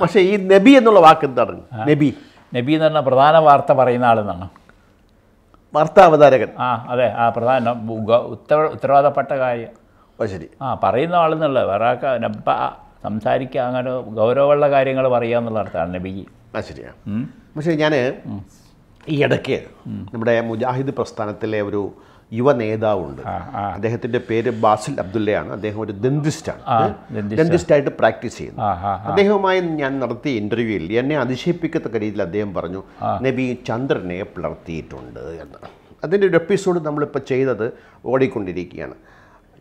പക്ഷേ ഈ നബി എന്നുള്ള വാക്ക് എന്താണ് നബി നബി എന്ന് പറഞ്ഞാൽ പ്രധാന വാർത്ത പറയുന്ന ആളെന്നാണ് അവതാരകൻ ആ അതെ ആ പ്രധാന ഉത്തര ഉത്തരവാദപ്പെട്ട കാര്യം ശരി ആ പറയുന്ന ആളെന്നുള്ളത് വേറെ നബ സംസാരിക്കുക അങ്ങനെ ഗൗരവമുള്ള കാര്യങ്ങൾ പറയുക എന്നുള്ള അർത്ഥമാണ് നബി ആ ശരിയാണ് പക്ഷേ ഞാൻ ഈ ഇടയ്ക്ക് നമ്മുടെ മുജാഹിദ് പ്രസ്ഥാനത്തിലെ ഒരു യുവ നേതാവുണ്ട് അദ്ദേഹത്തിന്റെ പേര് ബാസിൽ അബ്ദുല്ലയാണ് അദ്ദേഹം ഒരു ദന്തിസ്റ്റാണ് ദന്തിസ്റ്റായിട്ട് പ്രാക്ടീസ് ചെയ്യുന്നു അദ്ദേഹവുമായി ഞാൻ നടത്തിയ ഇന്റർവ്യൂവിൽ എന്നെ അതിശയിപ്പിക്കത്തക്ക രീതിയിൽ അദ്ദേഹം പറഞ്ഞു നബി ചന്ദ്രനെ പിളർത്തിയിട്ടുണ്ട് എന്ന് അതിൻ്റെ ഒരു എപ്പിസോഡ് നമ്മളിപ്പോൾ ചെയ്തത് ഓടിക്കൊണ്ടിരിക്കുകയാണ്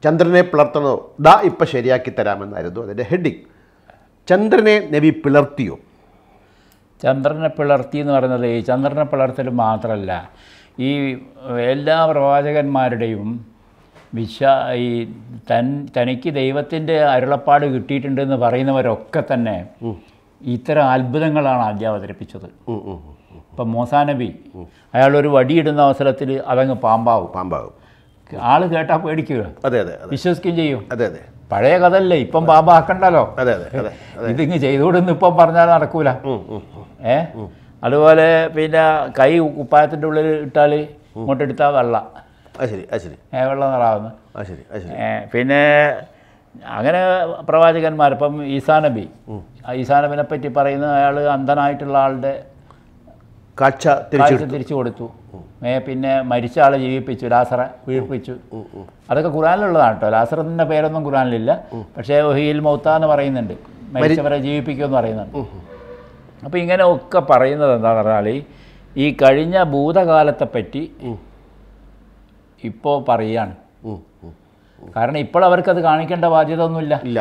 ചന്ദ്രനെ പിളർത്തണോ ദാ ഇപ്പം ശരിയാക്കി തരാമെന്നായിരുന്നു അതിൻ്റെ ഹെഡിങ് ചന്ദ്രനെ നബി പിളർത്തിയോ ചന്ദ്രനെ പിളർത്തി എന്ന് പറയുന്നത് ചന്ദ്രനെ പിളർത്തൽ മാത്രമല്ല ഈ എല്ലാ പ്രവാചകന്മാരുടെയും വിശ്വാ ഈ തൻ തനിക്ക് ദൈവത്തിൻ്റെ അരുളപ്പാട് കിട്ടിയിട്ടുണ്ടെന്ന് പറയുന്നവരൊക്കെ തന്നെ ഇത്തരം അത്ഭുതങ്ങളാണ് ആദ്യം അവതരിപ്പിച്ചത് ഇപ്പം മോസാനബി അയാൾ ഒരു വടിയിടുന്ന അവസരത്തിൽ അതങ്ങ് പാമ്പാവും പാമ്പാവും ആള് കേട്ടാൽ പേടിക്കുക അതെ അതെ വിശ്വസിക്കുകയും ചെയ്യും അതെ അതെ പഴയ കഥല്ലേ ഇപ്പം പാമ്പാക്കണ്ടല്ലോ അതെ അതെ ഇതിങ്ങ് ചെയ്തുകൊണ്ടെന്ന് ഇപ്പം പറഞ്ഞാൽ നടക്കൂല ഏ അതുപോലെ പിന്നെ കൈ കുപ്പായത്തിൻ്റെ ഉള്ളിൽ ഇട്ടാൽ ഇങ്ങോട്ടെടുത്താൽ വെള്ള ശരി ശരി വെള്ളം നിറാവുന്നു ശരി ശരി പിന്നെ അങ്ങനെ പ്രവാചകന്മാർ ഇപ്പം ഈസാനബി ഈസാനബിനെ പറ്റി പറയുന്നത് അയാൾ അന്ധനായിട്ടുള്ള ആളുടെ കാഴ്ച തിരിച്ചു കൊടുത്തു പിന്നെ മരിച്ച ആളെ ജീവിപ്പിച്ചു ലാസറെ ജീവിപ്പിച്ചു അതൊക്കെ ഖുറാനിലുള്ളതാണ് കേട്ടോ ലാസറിൻ്റെ പേരൊന്നും ഖുറാനിലില്ല പക്ഷേ ഒഹിയിൽ മൗത്ത എന്ന് പറയുന്നുണ്ട് മരിച്ചവരെ ജീവിപ്പിക്കുമെന്ന് പറയുന്നുണ്ട് അപ്പോൾ ഇങ്ങനെ ഒക്കെ പറയുന്നത് എന്താണെന്ന് പറഞ്ഞാൽ ഈ കഴിഞ്ഞ ഭൂതകാലത്തെപ്പറ്റി ഇപ്പോൾ പറയുകയാണ് കാരണം ഇപ്പോൾ അത് കാണിക്കേണ്ട ബാധ്യത ഒന്നുമില്ല ഇല്ല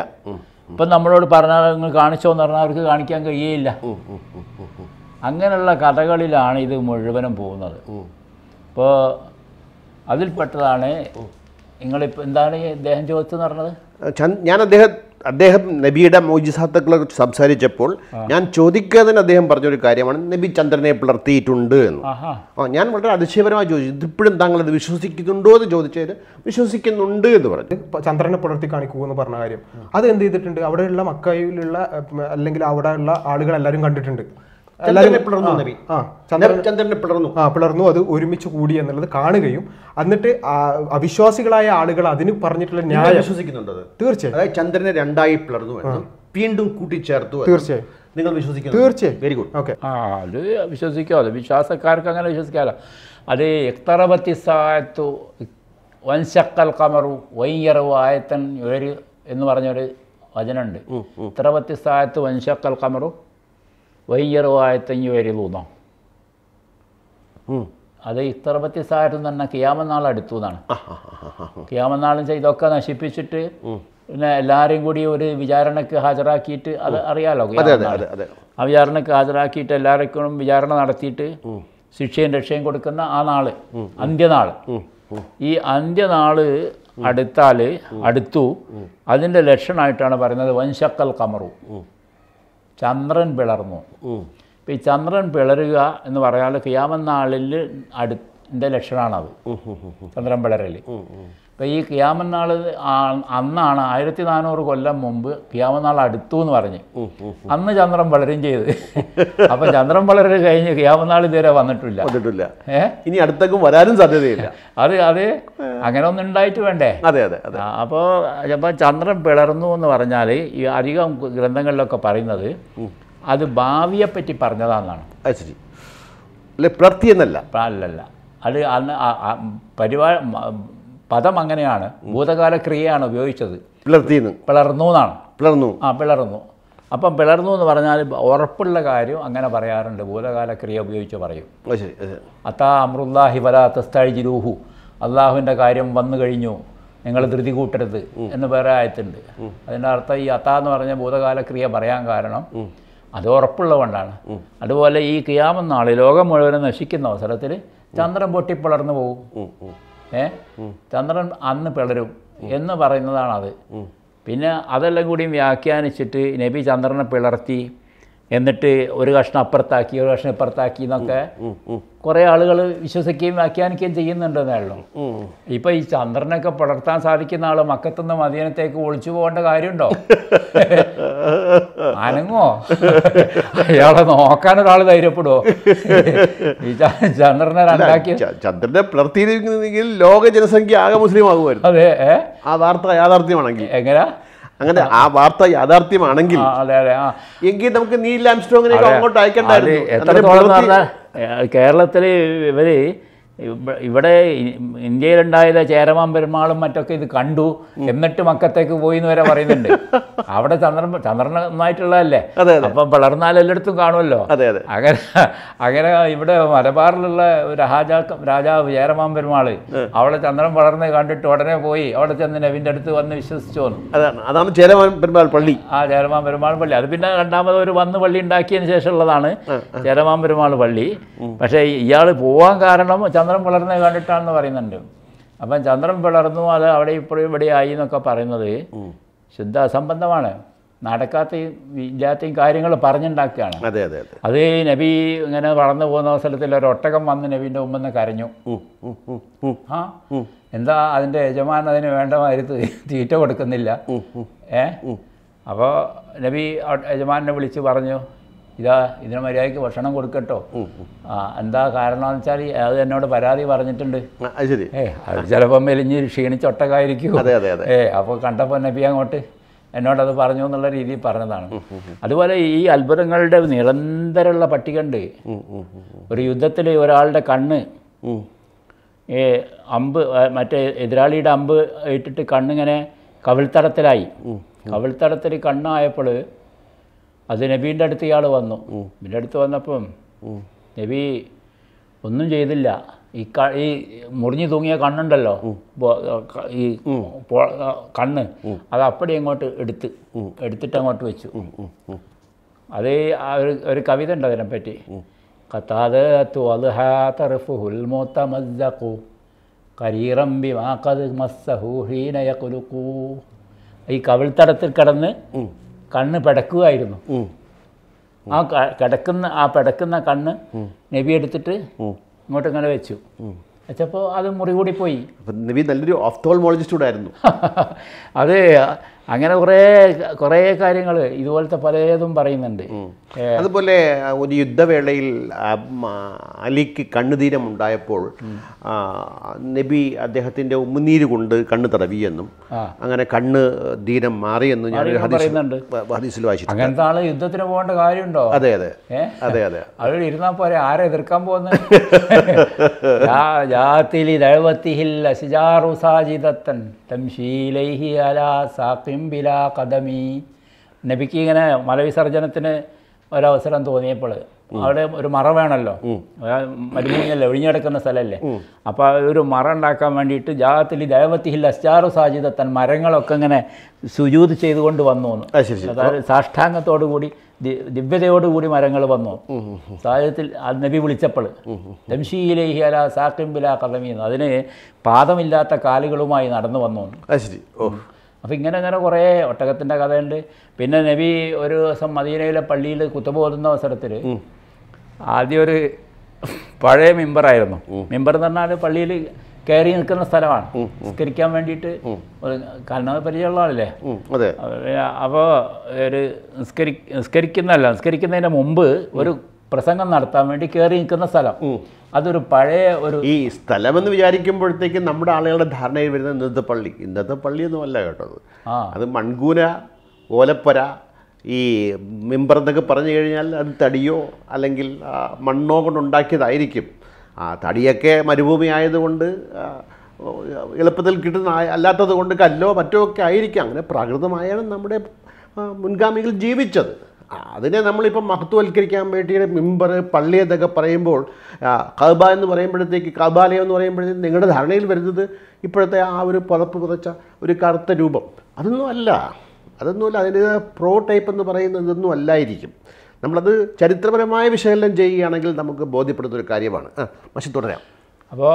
ഇപ്പം നമ്മളോട് പറഞ്ഞാൽ നിങ്ങൾ കാണിച്ചോ എന്ന് പറഞ്ഞാൽ അവർക്ക് കാണിക്കാൻ കഴിയേയില്ല അങ്ങനെയുള്ള കഥകളിലാണ് ഇത് മുഴുവനും പോകുന്നത് ഇപ്പോൾ അതിൽപ്പെട്ടതാണ് നിങ്ങളിപ്പോൾ എന്താണ് അദ്ദേഹം ചോദിച്ചതെന്ന് പറഞ്ഞത് ഞാൻ അദ്ദേഹം അദ്ദേഹം നബിയുടെ മോജിസാത്തുക്കളെ കുറിച്ച് സംസാരിച്ചപ്പോൾ ഞാൻ ചോദിക്കാതെ അദ്ദേഹം പറഞ്ഞൊരു കാര്യമാണ് നബി ചന്ദ്രനെ പിളർത്തിയിട്ടുണ്ട് എന്ന് ആ ഞാൻ വളരെ അതിശയപരമായി ചോദിച്ചു ഇതിപ്പോഴും താങ്കൾ അത് വിശ്വസിക്കുന്നുണ്ടോ എന്ന് ചോദിച്ചത് വിശ്വസിക്കുന്നുണ്ട് എന്ന് പറഞ്ഞു ചന്ദ്രനെ പുലർത്തി കാണിക്കൂ എന്ന് പറഞ്ഞ കാര്യം അത് എന്ത് ചെയ്തിട്ടുണ്ട് അവിടെയുള്ള മക്കയിലുള്ള അല്ലെങ്കിൽ അവിടെയുള്ള ആളുകൾ എല്ലാവരും കണ്ടിട്ടുണ്ട് പിളർന്നു ചന്ദ്രനെ പിളർന്നു ആ പിളർന്നു അത് ഒരുമിച്ച് കൂടി എന്നുള്ളത് കാണുകയും എന്നിട്ട് അവിശ്വാസികളായ ആളുകൾ അതിന് പറഞ്ഞിട്ടുള്ള ന്യായം വിശ്വസിക്കുന്നുണ്ട് തീർച്ചയായും അതായത് ചന്ദ്രനെ രണ്ടായി പിളർന്നു വീണ്ടും കൂട്ടിച്ചേർത്തു തീർച്ചയായും നിങ്ങൾ വിശ്വസിക്കും തീർച്ചയായും വെരി ഗുഡ് ഓക്കെ ആ അത് വിശ്വസിക്കോ അത് വിശ്വാസക്കാർക്ക് അങ്ങനെ വിശ്വസിക്കാമല്ലോ അത് എക്തറബത്തി സായത്തു വൻശക്കൽ കമറു വൈയറവ് ആയത്തൻ ഇവർ എന്ന് പറഞ്ഞൊരു വചനമുണ്ട് ഇത്രപത്തി സായത്ത് വൻശക്കൽ കമറു വയ്യറുവായത്തഞ്ഞു വരിലൂന്നോ അത് ഇത്തറപത്തി സാഹചര്യം തന്നെ കിയാമനാൾ അടുത്തു എന്നാണ് കിയാമനാളും ഇതൊക്കെ നശിപ്പിച്ചിട്ട് പിന്നെ എല്ലാവരെയും കൂടി ഒരു വിചാരണക്ക് ഹാജരാക്കിയിട്ട് അത് അറിയാലോ ആ വിചാരണക്ക് ഹാജരാക്കിയിട്ട് എല്ലാവർക്കും വിചാരണ നടത്തിയിട്ട് ശിക്ഷയും രക്ഷയും കൊടുക്കുന്ന ആ നാള് അന്ത്യനാള് ഈ അന്ത്യനാള് അടുത്താല് അടുത്തു അതിന്റെ ലക്ഷണമായിട്ടാണ് പറയുന്നത് വൻശക്കൽ കമറു ചന്ദ്രൻ പിളർന്നു ഇപ്പം ഈ ചന്ദ്രൻ പിളരുക എന്ന് പറയാൻ കിയാമനാളിൽ അടുത്തിൻ്റെ ലക്ഷണമാണത് ചന്ദ്രൻ പിളരല് ഇപ്പോൾ ഈ കിയാമനാൾ അന്നാണ് ആയിരത്തി നാനൂറ് കൊല്ലം മുമ്പ് കിയാമനാൾ അടുത്തു എന്ന് പറഞ്ഞ് അന്ന് ചന്ദ്രൻ വളരും ചെയ്ത് അപ്പൊ ചന്ദ്രൻ വളരെ കഴിഞ്ഞ് കിയാമനാൾ ഇതുവരെ വന്നിട്ടില്ല വന്നിട്ടില്ല ഇനി അടുത്തേക്കും വരാനും സാധ്യതയില്ല അത് അത് അങ്ങനെ ഒന്നും ഉണ്ടായിട്ട് വേണ്ടേ അതെ അതെ അപ്പോൾ അപ്പം ചന്ദ്രൻ പിളർന്നു എന്ന് പറഞ്ഞാൽ ഈ അധികം ഗ്രന്ഥങ്ങളിലൊക്കെ പറയുന്നത് അത് ഭാവിയെ പറ്റി പറഞ്ഞതാണെന്നാണ് അല്ല അല്ലെ അല്ലല്ല അത് അന്ന് പരിപാടി പദം അങ്ങനെയാണ് ഭൂതകാല ക്രിയയാണ് ഉപയോഗിച്ചത് പിളർത്തിന്ന് പിളർന്നു എന്നാണ് പിളർന്നു ആ പിളർന്നു അപ്പം പിളർന്നു എന്ന് പറഞ്ഞാൽ ഉറപ്പുള്ള കാര്യം അങ്ങനെ പറയാറുണ്ട് ഭൂതകാല ക്രിയ ഉപയോഗിച്ച് പറയും അത്താ അമൃല്ലാഹി വല തസ്താഴി രൂഹു അള്ളാഹുവിൻ്റെ കാര്യം വന്നു കഴിഞ്ഞു നിങ്ങൾ ധൃതി കൂട്ടരുത് എന്ന് വേറെ ആയത്തുണ്ട് അതിൻ്റെ അർത്ഥം ഈ അത്ത എന്ന് പറഞ്ഞ ഭൂതകാല ക്രിയ പറയാൻ കാരണം അത് ഉറപ്പുള്ളതുകൊണ്ടാണ് അതുപോലെ ഈ കിയാമെന്നാൾ ലോകം മുഴുവനും നശിക്കുന്ന അവസരത്തിൽ ചന്ദ്രൻ പൊട്ടിപ്പിളർന്നു പോകും ഏ ചന്ദ്രൻ അന്ന് പിളരും എന്ന് പറയുന്നതാണത് പിന്നെ അതെല്ലാം കൂടി വ്യാഖ്യാനിച്ചിട്ട് നബി ചന്ദ്രനെ പിളർത്തി എന്നിട്ട് ഒരു കഷ്ണം അപ്പുറത്താക്കി ഒരു കഷ്ണം ഇപ്പുറത്താക്കി എന്നൊക്കെ കുറേ ആളുകൾ വിശ്വസിക്കുകയും വ്യാഖ്യാനിക്കുകയും ചെയ്യുന്നുണ്ടെന്നുള്ളൂ ഇപ്പൊ ഈ ചന്ദ്രനൊക്കെ പടർത്താൻ സാധിക്കുന്ന ആള് മക്കത്തുനിന്ന് മദീനത്തേക്ക് ഒളിച്ചു പോകേണ്ട കാര്യമുണ്ടോ അനങ്ങോ അയാളെ നോക്കാൻ ഒരാൾ ധൈര്യപ്പെടുവോ ഈ ചന്ദ്രനെ രണ്ടാക്കി ചന്ദ്രനെ പുലർത്തിയിരിക്കുന്നെങ്കിൽ ലോക ജനസംഖ്യ ആകെ മുസ്ലിം ആകുമായിരുന്നു അതെ ആ വാർത്ത യാഥാർത്ഥ്യമാണെങ്കിൽ എങ്ങനെയാ അങ്ങനെ ആ വാർത്ത യാഥാർത്ഥ്യമാണെങ്കിൽ എങ്കിൽ നമുക്ക് നീൽ ആംസ്ട്രോങ്ങിനെ അങ്ങോട്ട് അയക്കണ്ടായിരുന്നു കേരളത്തിലെ ഇവര് ഇവിടെ ഇന്ത്യയിലുണ്ടായത് ചേരമാൻ പെരുമാളും മറ്റൊക്കെ ഇത് കണ്ടു എന്നിട്ട് മക്കത്തേക്ക് പോയി എന്ന് വരെ പറയുന്നുണ്ട് അവിടെ ചന്ദ്രൻ ചന്ദ്രനായിട്ടുള്ളതല്ലേ അപ്പൊ പിളർന്നാൽ എല്ലായിടത്തും കാണുമല്ലോ അങ്ങനെ അങ്ങനെ ഇവിടെ മലബാറിലുള്ള രാജാ രാജാവ് ചേരമാൻ പെരുമാൾ അവിടെ ചന്ദ്രൻ വളർന്ന് കണ്ടിട്ട് ഉടനെ പോയി അവിടെ ചെന്ന് നബിൻ്റെ അടുത്ത് വന്ന് വിശ്വസിച്ചു വന്നു അതാണ് ചേരമാൻ പെരുമാൾ പള്ളി ആ ചേരമാൻ പെരുമാൾ പള്ളി അത് പിന്നെ രണ്ടാമത് ഒരു വന്ന് പള്ളി ഉണ്ടാക്കിയതിന് ശേഷമുള്ളതാണ് ചേരമാൻ പെരുമാൾ പള്ളി പക്ഷേ ഇയാൾ പോവാൻ കാരണം ചന്ദ്രൻ പിളർന്ന് കണ്ടിട്ടാണെന്ന് പറയുന്നുണ്ട് അപ്പം ചന്ദ്രൻ പിളർന്നു അത് അവിടെ ഇപ്പോഴും ഇവിടെ ആയി എന്നൊക്കെ പറയുന്നത് ശുദ്ധ അസംബന്ധമാണ് നടക്കാത്തയും ഇല്ലാത്തയും കാര്യങ്ങൾ പറഞ്ഞുണ്ടാക്കുകയാണ് അതെ അതെ അത് നബി ഇങ്ങനെ വളർന്നു പോകുന്ന അവസരത്തിൽ ഒരു ഒട്ടകം വന്ന് നബീൻ്റെ മുമ്പെന്ന് കരഞ്ഞു ആ എന്താ അതിൻ്റെ യജമാൻ അതിന് വേണ്ട മാതിരി തീറ്റ കൊടുക്കുന്നില്ല ഏ അപ്പോൾ നബി യജമാനെ വിളിച്ച് പറഞ്ഞു ഇതാ ഇതിന് മര്യാദയ്ക്ക് ഭക്ഷണം കൊടുക്കട്ടോ എന്താ കാരണം എന്ന് വെച്ചാൽ അത് എന്നോട് പരാതി പറഞ്ഞിട്ടുണ്ട് ഏ അത് ചിലപ്പം മെലിഞ്ഞ് ക്ഷീണിച്ചൊട്ടക്കായിരിക്കും ഏ അപ്പോൾ കണ്ടപ്പോൾ നബി അങ്ങോട്ട് എന്നോടത് പറഞ്ഞു എന്നുള്ള രീതിയിൽ പറഞ്ഞതാണ് അതുപോലെ ഈ അത്ഭുതങ്ങളുടെ നിരന്തരമുള്ള പട്ടികണ്ട് ഒരു യുദ്ധത്തിൽ ഒരാളുടെ കണ്ണ് ഏ അമ്പ് മറ്റേ എതിരാളിയുടെ അമ്പ് ഇട്ടിട്ട് കണ്ണിങ്ങനെ കവിൾത്തടത്തിലായി കവിൾത്തടത്തിൽ കണ്ണായപ്പോൾ അത് നബീൻ്റെ അടുത്ത് ഇയാൾ വന്നു നബീൻ്റെ അടുത്ത് വന്നപ്പം നബി ഒന്നും ചെയ്തില്ല ഈ ക ഈ മുറിഞ്ഞു തൂങ്ങിയ കണ്ണുണ്ടല്ലോ ഈ കണ്ണ് അത് അപ്പടി അങ്ങോട്ട് എടുത്ത് എടുത്തിട്ട് അങ്ങോട്ട് വെച്ചു അത് ഒരു കവിത ഉണ്ട് അതിനെപ്പറ്റി കത്താതത്തു അൽഹാ തർഫുൽ മൂത്തമസ്സഖു ബിമാ മസ്സഹു ഈ കവിൾത്തടത്തിൽ കിടന്ന് കണ്ണ് പെടക്കുകയായിരുന്നു ആ കിടക്കുന്ന ആ പെടക്കുന്ന കണ്ണ് നബി എടുത്തിട്ട് ഇങ്ങോട്ട് ഇങ്ങനെ വെച്ചു വെച്ചപ്പോൾ അത് മുറികൂടി പോയി നബി നല്ലൊരു ഓഫ്തോൾമോളജിസ്റ്റ് ആയിരുന്നു അത് അങ്ങനെ കുറേ കുറേ കാര്യങ്ങൾ ഇതുപോലത്തെ പലതും പറയുന്നുണ്ട് അതുപോലെ ഒരു യുദ്ധവേളയിൽ അലിക്ക് കണ്ണുതീരം ഉണ്ടായപ്പോൾ നബി അദ്ദേഹത്തിന്റെ ഉമ്മുനീര് കൊണ്ട് കണ്ണ് തടവിയെന്നും അങ്ങനെ കണ്ണ് ധീരം മാറിയെന്നും ഞാൻ ഹദീസിൽ വായിച്ചു അങ്ങനത്തെ ആള് യുദ്ധത്തിന് പോകേണ്ട കാര്യമുണ്ടോ അതെ അതെ അതെ അതെ അവിടെ ഇരുന്നാൽ പോരെ ആരെ എതിർക്കാൻ പോകുന്നത് സാജിദത്തൻ തംഷീലൈഹി അലാ സാക്കിം ബിലാ കദമി നബിക്ക് ഇങ്ങനെ മലവിസർജനത്തിന് ഒരവസരം തോന്നിയപ്പോൾ അവിടെ ഒരു മറ വേണമല്ലോ മരുഭൂമിയല്ലേ കിടക്കുന്ന സ്ഥലമല്ലേ അപ്പോൾ ഒരു മറ ഉണ്ടാക്കാൻ വേണ്ടിയിട്ട് ജാഗത്തിൽ ദൈവത്തിഹിൽ അസ്റ്റാറു സാജിത തൻ മരങ്ങളൊക്കെ ഇങ്ങനെ സുജൂത് ചെയ്തുകൊണ്ട് വന്നു അതായത് സാഷ്ടാംഗത്തോടു കൂടി ദിവ്യതയോടുകൂടി മരങ്ങൾ വന്നു സാഹചര്യത്തിൽ നബി വിളിച്ചപ്പോൾ ദംശീലേഹി അല സാക്കിംബില കടമീന്ന് അതിന് പാദമില്ലാത്ത കാലുകളുമായി നടന്നു വന്നു ശരി ഓ അപ്പോൾ ഇങ്ങനെ അങ്ങനെ കുറേ ഒട്ടകത്തിൻ്റെ കഥയുണ്ട് പിന്നെ നബി ഒരു ദിവസം മദീനയിലെ പള്ളിയിൽ കുത്തുപോകുന്ന അവസരത്തിൽ ആദ്യം ഒരു പഴയ മെമ്പറായിരുന്നു മെമ്പർ എന്ന് പറഞ്ഞാൽ പള്ളിയിൽ കയറി നിൽക്കുന്ന സ്ഥലമാണ് സംസ്കരിക്കാൻ വേണ്ടിയിട്ട് കാരണം പരിചയമുള്ള ആളല്ലേ അപ്പോൾ ഒരു നിസ്കരി നിസ്കരിക്കുന്നതല്ല നിസ്കരിക്കുന്നതിന് മുമ്പ് ഒരു പ്രസംഗം നടത്താൻ വേണ്ടി കയറി നിൽക്കുന്ന സ്ഥലം അതൊരു പഴയ ഒരു ഈ സ്ഥലമെന്ന് വിചാരിക്കുമ്പോഴത്തേക്കും നമ്മുടെ ആളുകളുടെ ധാരണയിൽ വരുന്ന ഇന്നത്തെ പള്ളി ഇന്നത്തെ പള്ളിയൊന്നുമല്ല കേട്ടോ അത് മൺകൂന ഓലപ്പര ഈ മിമ്പർ എന്നൊക്കെ പറഞ്ഞു കഴിഞ്ഞാൽ അത് തടിയോ അല്ലെങ്കിൽ മണ്ണോ കൊണ്ടുണ്ടാക്കിയതായിരിക്കും ആ തടിയൊക്കെ മരുഭൂമി ആയതുകൊണ്ട് എളുപ്പത്തിൽ കിട്ടുന്ന അല്ലാത്തത് കൊണ്ട് കല്ലോ മറ്റോ ഒക്കെ ആയിരിക്കും അങ്ങനെ പ്രാകൃതമായാണ് നമ്മുടെ മുൻഗാമികൾ ജീവിച്ചത് അതിനെ നമ്മളിപ്പോൾ മഹത്വവൽക്കരിക്കാൻ വേണ്ടിയിട്ട് മിമ്പർ പള്ളി എന്നൊക്കെ പറയുമ്പോൾ കബ എന്ന് പറയുമ്പോഴത്തേക്ക് കബാലയം എന്ന് പറയുമ്പോഴത്തേക്ക് നിങ്ങളുടെ ധാരണയിൽ വരുന്നത് ഇപ്പോഴത്തെ ആ ഒരു പുതപ്പ് പുതച്ച ഒരു കറുത്ത രൂപം അതൊന്നും അല്ല അതൊന്നുമല്ല അതിൻ്റെ പ്രോ ടൈപ്പ് എന്ന് പറയുന്നത് ഇതൊന്നും അല്ലായിരിക്കും നമ്മളത് ചരിത്രപരമായ വിശകലനം ചെയ്യുകയാണെങ്കിൽ നമുക്ക് ബോധ്യപ്പെടുന്ന ഒരു കാര്യമാണ് ആ പക്ഷെ തുടരാം അപ്പോൾ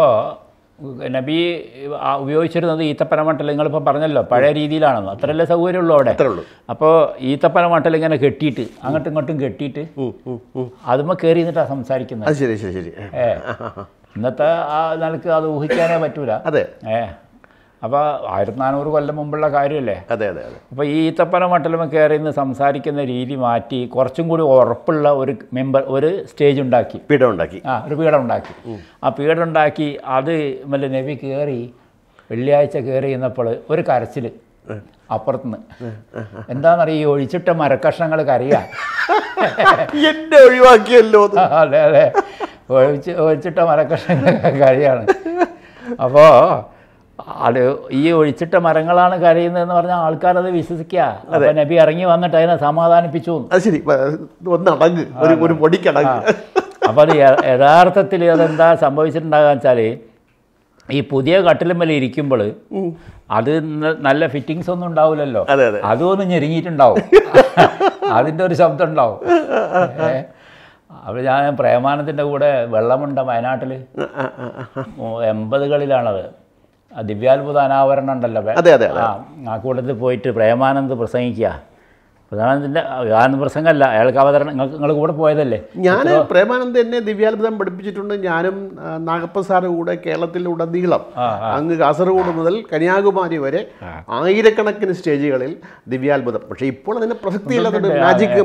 നബി ഉപയോഗിച്ചിരുന്നത് ഈത്തപ്പന മട്ടൽ നിങ്ങളിപ്പോൾ പറഞ്ഞല്ലോ പഴയ രീതിയിലാണെന്ന് അത്രയല്ലേ സൗകര്യമുള്ളൂ അവിടെ അപ്പോൾ ഈത്തപ്പന മട്ടൽ ഇങ്ങനെ കെട്ടിയിട്ട് അങ്ങോട്ടും ഇങ്ങോട്ടും കെട്ടിയിട്ട് അതുമ്മ കയറി നിന്നിട്ടാണ് സംസാരിക്കുന്നത് ശരി ശരി ശരി ഇന്നത്തെ ആ നിലക്ക് അത് ഊഹിക്കാനേ പറ്റൂല അതെ ഏഹ് അപ്പോൾ ആയിരത്തി നാനൂറ് കൊല്ലം മുമ്പുള്ള കാര്യമല്ലേ അതെ അതെ അതെ അപ്പോൾ ഈ ഈത്തപ്പന മട്ടലമ കയറി നിന്ന് സംസാരിക്കുന്ന രീതി മാറ്റി കുറച്ചും കൂടി ഉറപ്പുള്ള ഒരു മെമ്പർ ഒരു സ്റ്റേജ് ഉണ്ടാക്കി പീഠം ഉണ്ടാക്കി ആ ഒരു പീഠം ഉണ്ടാക്കി ആ പീഠം ഉണ്ടാക്കി അത് മല്ല നബി കയറി വെള്ളിയാഴ്ച കയറി എന്നപ്പോൾ ഒരു കരച്ചിൽ അപ്പുറത്തുനിന്ന് എന്താണെന്നറിയ ഈ ഒഴിച്ചിട്ട മരക്കഷ്ണങ്ങൾ കരയാ എന്നെ ഒഴിവാക്കിയല്ലോ അതെ അതെ ഒഴിച്ച് ഒഴിച്ചിട്ട മരക്കഷ്ണങ്ങൾ കറിയാണ് അപ്പോൾ അത് ഈ ഒഴിച്ചിട്ട മരങ്ങളാണ് കരയുന്നതെന്ന് പറഞ്ഞാൽ ആൾക്കാരത് വിശ്വസിക്കുക അപ്പൊ നബി ഇറങ്ങി വന്നിട്ട് അതിനെ സമാധാനിപ്പിച്ചു അത് ശരി ഒന്നടങ്ങ് ഒരു ഒരു പൊടിക്കടങ്ങ് അപ്പോൾ അത് യഥാർത്ഥത്തിൽ അതെന്താ സംഭവിച്ചിട്ടുണ്ടാകാന്ന് വെച്ചാൽ ഈ പുതിയ കട്ടിലുമ്മൽ ഇരിക്കുമ്പോൾ അത് നല്ല ഫിറ്റിങ്സ് ഒന്നും ഉണ്ടാവില്ലല്ലോ അതൊന്നും ഞെരുങ്ങിയിട്ടുണ്ടാവും അതിൻ്റെ ഒരു ശബ്ദം ഉണ്ടാവും അപ്പോൾ ഞാൻ പ്രേമാനത്തിൻ്റെ കൂടെ വെള്ളമുണ്ട് വയനാട്ടിൽ എൺപതുകളിലാണത് ദിവ്യാത്ഭുത അനാവരണം ഉണ്ടല്ലോ അതെ അതെ ആ കൂട്ടത്തിൽ പോയിട്ട് പ്രേമാനന്ദ് പ്രസംഗിക്കുക പ്രധാനമന്ത്രിന്റെ വിവാഹ പ്രസംഗമല്ല അയാൾക്ക് അവതരണം നിങ്ങൾക്ക് നിങ്ങൾ കൂടെ പോയതല്ലേ ഞാൻ പ്രേമാനന്ദ എന്നെ ദിവ്യാത്ഭുതം പഠിപ്പിച്ചിട്ടുണ്ട് ഞാനും നാഗപ്പ സാറ് കൂടെ കേരളത്തിലുടനീളം അങ്ങ് കാസർഗോഡ് മുതൽ കന്യാകുമാരി വരെ ആയിരക്കണക്കിന് സ്റ്റേജുകളിൽ ദിവ്യാത്ഭുതം പക്ഷേ ഇപ്പോൾ അതിന്റെ പ്രസക്തി മാജിക്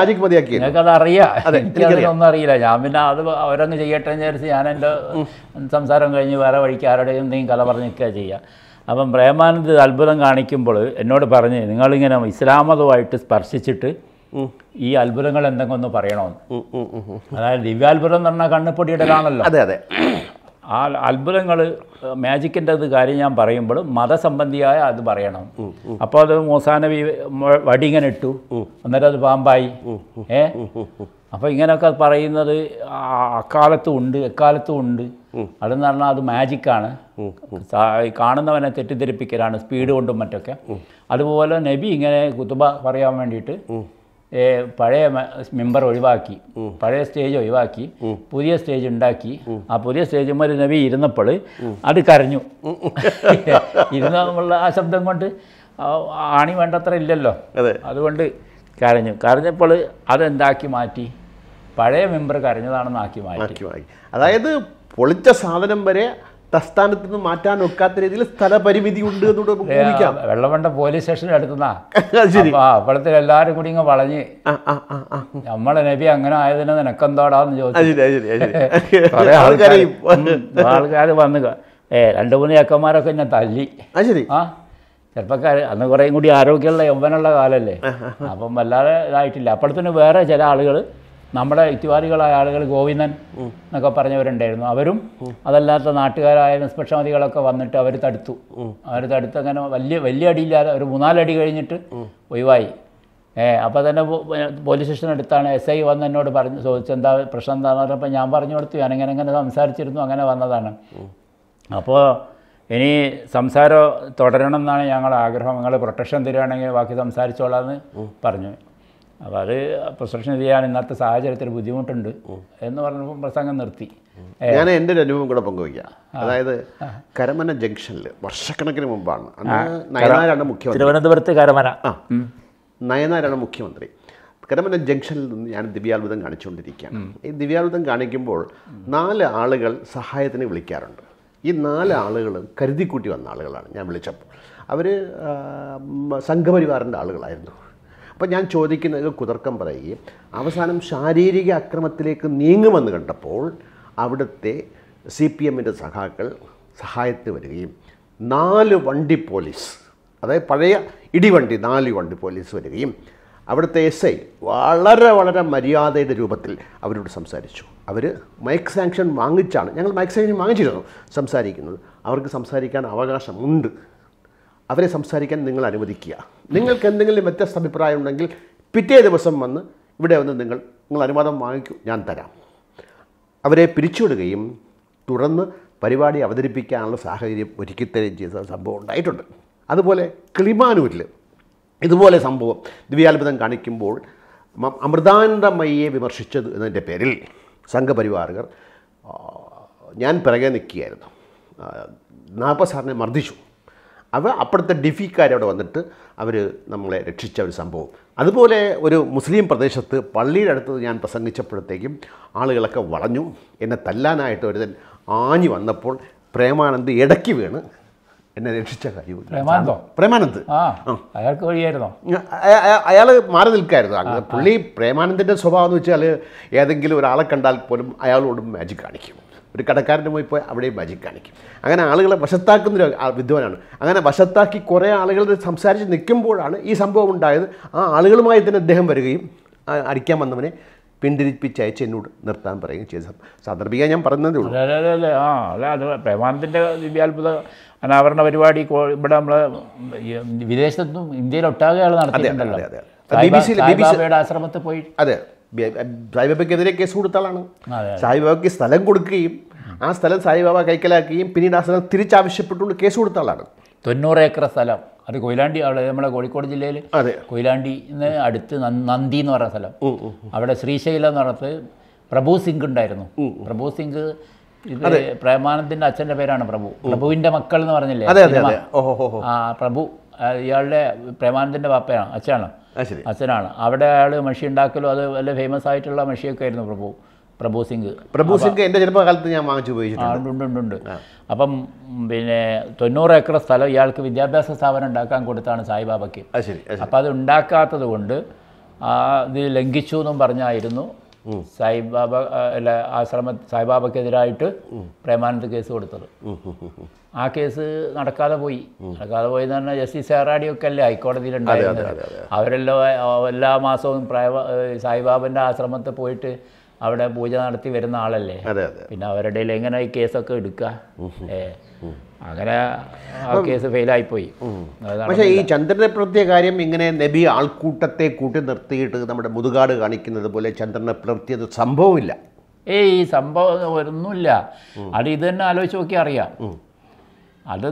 മാജിക് മതിയാക്കി നിങ്ങൾക്കത് അറിയാം അറിയില്ല ഞാൻ പിന്നെ അത് അവരങ്ങ് ചെയ്യട്ടെ വിചാരിച്ച് ഞാൻ എൻ്റെ സംസാരം കഴിഞ്ഞ് വേറെ വഴിക്ക് ആരോടെയും എന്തെങ്കിലും കല പറഞ്ഞ് നിൽക്കുക ചെയ്യുക അപ്പം പ്രേമാനന്ദ് അത്ഭുതം കാണിക്കുമ്പോൾ എന്നോട് പറഞ്ഞ് നിങ്ങളിങ്ങനെ ഇസ്ലാമതുമായിട്ട് സ്പർശിച്ചിട്ട് ഈ അത്ഭുതങ്ങൾ എന്തെങ്കിലും ഒന്ന് പറയണമെന്ന് അതായത് ദിവ്യാത്ഭുതം എന്ന് പറഞ്ഞാൽ കാണല്ലോ അതെ അതെ ആ അത്ഭുതങ്ങൾ മാജിക്കിൻ്റെ കാര്യം ഞാൻ പറയുമ്പോൾ മതസംബന്ധിയായ അത് പറയണം അപ്പോൾ അത് മൂസാനബി ഇങ്ങനെ ഇട്ടു അന്നേരം അത് പാമ്പായി ഏ അപ്പോൾ ഇങ്ങനെയൊക്കെ പറയുന്നത് അക്കാലത്തും ഉണ്ട് എക്കാലത്തും ഉണ്ട് അതെന്ന് പറഞ്ഞാൽ അത് മാജിക്കാണ് കാണുന്നവനെ തെറ്റിദ്ധരിപ്പിക്കലാണ് സ്പീഡ് കൊണ്ടും മറ്റൊക്കെ അതുപോലെ നബി ഇങ്ങനെ കുത്തുബ പറയാൻ വേണ്ടിയിട്ട് പഴയ മെമ്പർ ഒഴിവാക്കി പഴയ സ്റ്റേജ് ഒഴിവാക്കി പുതിയ സ്റ്റേജ് ഉണ്ടാക്കി ആ പുതിയ സ്റ്റേജുമ്പോൾ നബി ഇരുന്നപ്പോൾ അത് കരഞ്ഞു ഇരുന്ന നമ്മളുടെ ആ ശബ്ദം കൊണ്ട് ആണി വേണ്ടത്ര ഇല്ലല്ലോ അതുകൊണ്ട് കരഞ്ഞു കരഞ്ഞപ്പോൾ അതെന്താക്കി മാറ്റി പഴയ മെമ്പർ കരഞ്ഞതാണെന്ന് ആക്കി മാറ്റി അതായത് പൊളിച്ച സാധനം വരെ തസ്ഥാനത്ത് നിന്ന് മാറ്റാൻ ഒക്കാത്ത രീതിയിൽ സ്ഥലപരിമിതി ഉണ്ട് വെള്ളമണ്ട ഊഹിക്കാം വെള്ളവണ്ട പോലീസ് സ്റ്റേഷനിൽ ആ അപ്പോഴത്തെ എല്ലാവരും കൂടി ഇങ്ങ് വളഞ്ഞ് നമ്മളെ നബി അങ്ങനെ ആയതിനെ നിനക്കെന്താടാന്ന് ചോദിച്ചു ആൾക്കാർ വന്ന് ഏ രണ്ട് മൂന്ന് ചക്കന്മാരൊക്കെ ഞാൻ തല്ലി ആ ചെറുപ്പക്കാർ അന്ന് കുറേയും കൂടി ആരോഗ്യമുള്ള യൗവനുള്ള കാലല്ലേ അപ്പം വല്ലാതെ ഇതായിട്ടില്ല അപ്പോഴത്തേന് വേറെ ചില ആളുകൾ നമ്മുടെ ഇത്തിവാദികളായ ആളുകൾ ഗോവിന്ദൻ എന്നൊക്കെ പറഞ്ഞവരുണ്ടായിരുന്നു അവരും അതല്ലാത്ത നാട്ടുകാരായ നിഷ്പക്ഷമതികളൊക്കെ വന്നിട്ട് അവർ തടുത്തു അവർ തടുത്ത് അങ്ങനെ വലിയ വലിയ അടിയില്ലാതെ ഒരു മൂന്നാലടി കഴിഞ്ഞിട്ട് ഒഴിവായി ഏ അപ്പോൾ തന്നെ പോലീസ് സ്റ്റേഷൻ അടുത്താണ് എസ് ഐ വന്ന് എന്നോട് പറഞ്ഞു ചോദിച്ചു എന്താ പ്രശ്നം എന്താണെന്ന് പറഞ്ഞപ്പോൾ ഞാൻ പറഞ്ഞു കൊടുത്തു ഞാനിങ്ങനെ അങ്ങനെ സംസാരിച്ചിരുന്നു അങ്ങനെ വന്നതാണ് അപ്പോൾ ഇനി സംസാരം തുടരണം എന്നാണ് ഞങ്ങളുടെ ആഗ്രഹം നിങ്ങൾ പ്രൊട്ടക്ഷൻ തരികയാണെങ്കിൽ ബാക്കി സംസാരിച്ചോളാം എന്ന് പറഞ്ഞു അപ്പോൾ അത് പ്രൊസക്ഷൻ ചെയ്യാൻ ഇന്നത്തെ സാഹചര്യത്തിൽ ബുദ്ധിമുട്ടുണ്ട് എന്ന് പറഞ്ഞപ്പോൾ പ്രസംഗം നിർത്തി ഞാൻ എൻ്റെ ഒരു അനുഭവം കൂടെ പങ്കുവയ്ക്കാം അതായത് കരമന ജംഗ്ഷനിൽ വർഷക്കണക്കിന് മുമ്പാണ് നയനാരാണ് മുഖ്യമന്ത്രി തിരുവനന്തപുരത്ത് കരമന ആ നയനാരാണ് മുഖ്യമന്ത്രി കരമന ജംഗ്ഷനിൽ നിന്ന് ഞാൻ ദിവ്യാത്ഭുതം കാണിച്ചുകൊണ്ടിരിക്കുകയാണ് ഈ ദിവ്യാത്ഭുതം കാണിക്കുമ്പോൾ നാല് ആളുകൾ സഹായത്തിന് വിളിക്കാറുണ്ട് ഈ നാല് ആളുകളും കരുതിക്കൂട്ടി വന്ന ആളുകളാണ് ഞാൻ വിളിച്ചപ്പോൾ അവർ സംഘപരിവാറിൻ്റെ ആളുകളായിരുന്നു അപ്പോൾ ഞാൻ ചോദിക്കുന്നത് കുതർക്കം പറയുകയും അവസാനം ശാരീരിക അക്രമത്തിലേക്ക് നീങ്ങുമെന്ന് കണ്ടപ്പോൾ അവിടുത്തെ സി പി എമ്മിൻ്റെ സഖാക്കൾ സഹായത്തിന് വരികയും നാല് വണ്ടി പോലീസ് അതായത് പഴയ ഇടിവണ്ടി നാല് വണ്ടി പോലീസ് വരികയും അവിടുത്തെ എസ് ഐ വളരെ വളരെ മര്യാദയുടെ രൂപത്തിൽ അവരോട് സംസാരിച്ചു അവർ മൈക്ക് സാങ്ഷൻ വാങ്ങിച്ചാണ് ഞങ്ങൾ മൈക്ക് സാങ്ഷൻ വാങ്ങിച്ചിരുന്നു സംസാരിക്കുന്നത് അവർക്ക് സംസാരിക്കാൻ അവകാശമുണ്ട് അവരെ സംസാരിക്കാൻ നിങ്ങൾ അനുവദിക്കുക നിങ്ങൾക്ക് എന്തെങ്കിലും വ്യത്യസ്ത അഭിപ്രായം ഉണ്ടെങ്കിൽ പിറ്റേ ദിവസം വന്ന് ഇവിടെ വന്ന് നിങ്ങൾ നിങ്ങൾ അനുവാദം വാങ്ങിക്കൂ ഞാൻ തരാം അവരെ പിരിച്ചുവിടുകയും തുടർന്ന് പരിപാടി അവതരിപ്പിക്കാനുള്ള സാഹചര്യം ഒരുക്കിത്തരുകയും ചെയ്ത സംഭവം ഉണ്ടായിട്ടുണ്ട് അതുപോലെ കിളിമാനൂരിൽ ഇതുപോലെ സംഭവം ദിവ്യാത്ഭുതം കാണിക്കുമ്പോൾ അമൃതാനന്ദമയ്യെ വിമർശിച്ചത് എന്നതിൻ്റെ പേരിൽ സംഘപരിവാറുകാർ ഞാൻ പിറകെ നിൽക്കുകയായിരുന്നു നാപ്പ സാറിനെ മർദ്ദിച്ചു അവ അപ്പോഴത്തെ അവിടെ വന്നിട്ട് അവർ നമ്മളെ രക്ഷിച്ച ഒരു സംഭവം അതുപോലെ ഒരു മുസ്ലിം പ്രദേശത്ത് പള്ളിയുടെ അടുത്ത് ഞാൻ പ്രസംഗിച്ചപ്പോഴത്തേക്കും ആളുകളൊക്കെ വളഞ്ഞു എന്നെ തല്ലാനായിട്ട് ഒരുതൻ ആഞ്ഞു വന്നപ്പോൾ പ്രേമാനന്ദ് ഇടയ്ക്ക് വീണ് എന്നെ രക്ഷിച്ച കാര്യം പ്രേമാനന്ദ് അയാൾക്ക് വഴിയായിരുന്നോ അയാൾ മാറി നിൽക്കായിരുന്നു അങ്ങനെ പുള്ളി പ്രേമാനന്ദിൻ്റെ സ്വഭാവം എന്ന് വെച്ചാൽ ഏതെങ്കിലും ഒരാളെ കണ്ടാൽ പോലും അയാളോട് മാജിക് കാണിക്കും ഒരു കടക്കാരൻ്റെ പോയി പോയി അവിടെ വഴി കാണിക്കും അങ്ങനെ ആളുകളെ വശത്താക്കുന്ന ഒരു വിദ്വാനാണ് അങ്ങനെ വശത്താക്കി കുറേ ആളുകൾ സംസാരിച്ച് നിൽക്കുമ്പോഴാണ് ഈ സംഭവം ഉണ്ടായത് ആ ആളുകളുമായി തന്നെ അദ്ദേഹം വരികയും അടിക്കാൻ വന്നവനെ പിന്തിരിപ്പിച്ചയച്ച് എന്നോട് നിർത്താൻ പറയുകയും ചെയ്ത സാന്ദർഭിക ഞാൻ പറഞ്ഞതേ ഉള്ളൂ അല്ല അല്ല അല്ല ആ അല്ല അത് പ്രേമാനത്തിൻ്റെ ദിവ്യാത്ഭുത അനാവരണ പരിപാടി ഇവിടെ നമ്മൾ വിദേശത്തും ഇന്ത്യയിലൊട്ടാകെ ആൾ നടത്തിയിട്ടുണ്ടല്ലോ ആശ്രമത്തിൽ പോയി അതെ സായിബാബയ്ക്കെതിരെ കേസ് കൊടുത്ത സായിബാബയ്ക്ക് സ്ഥലം കൊടുക്കുകയും ആ സ്ഥലം സായിബാബ കൈക്കലാക്കുകയും പിന്നീട് ആ സ്ഥലം തിരിച്ചാവശ്യപ്പെട്ടുകൊണ്ട് കേസ് കൊടുത്ത തൊണ്ണൂറ് ഏക്കർ സ്ഥലം അത് കൊയിലാണ്ടി അവിടെ നമ്മുടെ കോഴിക്കോട് ജില്ലയിൽ കൊയിലാണ്ടി അടുത്ത് നന്ദി എന്ന് പറയുന്ന സ്ഥലം അവിടെ ശ്രീശൈലം എന്ന് പറഞ്ഞത് പ്രഭു സിംഗ് ഉണ്ടായിരുന്നു പ്രഭു സിംഗ് ഇത് പ്രേമാനന്ദിന്റെ അച്ഛന്റെ പേരാണ് പ്രഭു പ്രഭുവിന്റെ മക്കൾ എന്ന് പറഞ്ഞില്ലേ ആ പ്രഭു ഇയാളുടെ പ്രേമാനന്ദിന്റെ പാപ്പയാണ് അച്ഛനാണ് അച്ഛനാണ് അവിടെ അയാൾ മഷി ഉണ്ടാക്കലോ അത് വല്ല ഫേമസ് ആയിട്ടുള്ള മഷിയൊക്കെ ആയിരുന്നു പ്രഭു പ്രഭു സിംഗ് പ്രഭു സിംഗ് എൻ്റെ ചെറുപ്പകാലത്ത് ഞാൻ വാങ്ങിച്ചു ഉപയോഗിച്ചിട്ടുണ്ട് അപ്പം പിന്നെ തൊണ്ണൂറ് ഏക്കർ സ്ഥലം ഇയാൾക്ക് വിദ്യാഭ്യാസ സ്ഥാപനം ഉണ്ടാക്കാൻ കൊടുത്താണ് സായിബാബയ്ക്ക് അപ്പം അത് ഉണ്ടാക്കാത്തത് കൊണ്ട് ഇത് ലംഘിച്ചു എന്നും പറഞ്ഞായിരുന്നു സായിബാബ അല്ല ആശ്രമ സായിബാബക്കെതിരായിട്ട് പ്രേമാനന്ദ കേസ് കൊടുത്തത് ആ കേസ് നടക്കാതെ പോയി നടക്കാതെ പോയി എന്ന് പറഞ്ഞാൽ ജസ്റ്റിസ് ഹെറാഡിയൊക്കെ അല്ലേ ഹൈക്കോടതിയിലുണ്ടായിരുന്നത് അവരെല്ലാം എല്ലാ മാസവും പ്രായ സായിബാബൻ്റെ ആശ്രമത്തിൽ പോയിട്ട് അവിടെ പൂജ നടത്തി വരുന്ന ആളല്ലേ പിന്നെ അവരുടെ എങ്ങനെ ഈ കേസൊക്കെ എടുക്കുക അങ്ങനെ ആ കേസ് ഫെയിലായിപ്പോയി പക്ഷേ ഈ ചന്ദ്രനെ പ്രത്യ കാര്യം ഇങ്ങനെ നബി ആൾക്കൂട്ടത്തെ കൂട്ടി നിർത്തിയിട്ട് നമ്മുടെ മുതുകാട് കാണിക്കുന്നത് പോലെ ചന്ദ്രനെ പ്രത്യത് സംഭവമില്ല ഏയ് ഈ സംഭവം ഒന്നുമില്ല അത് ഇത് തന്നെ ആലോചിച്ച് നോക്കി അറിയാം അത്